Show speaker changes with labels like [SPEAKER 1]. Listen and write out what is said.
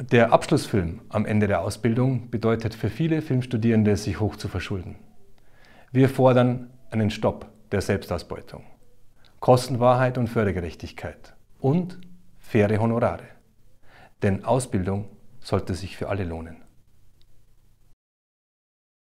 [SPEAKER 1] Der Abschlussfilm am Ende der Ausbildung bedeutet für viele Filmstudierende, sich hoch zu verschulden. Wir fordern einen Stopp der Selbstausbeutung, Kostenwahrheit und Fördergerechtigkeit und faire Honorare. Denn Ausbildung sollte sich für alle lohnen.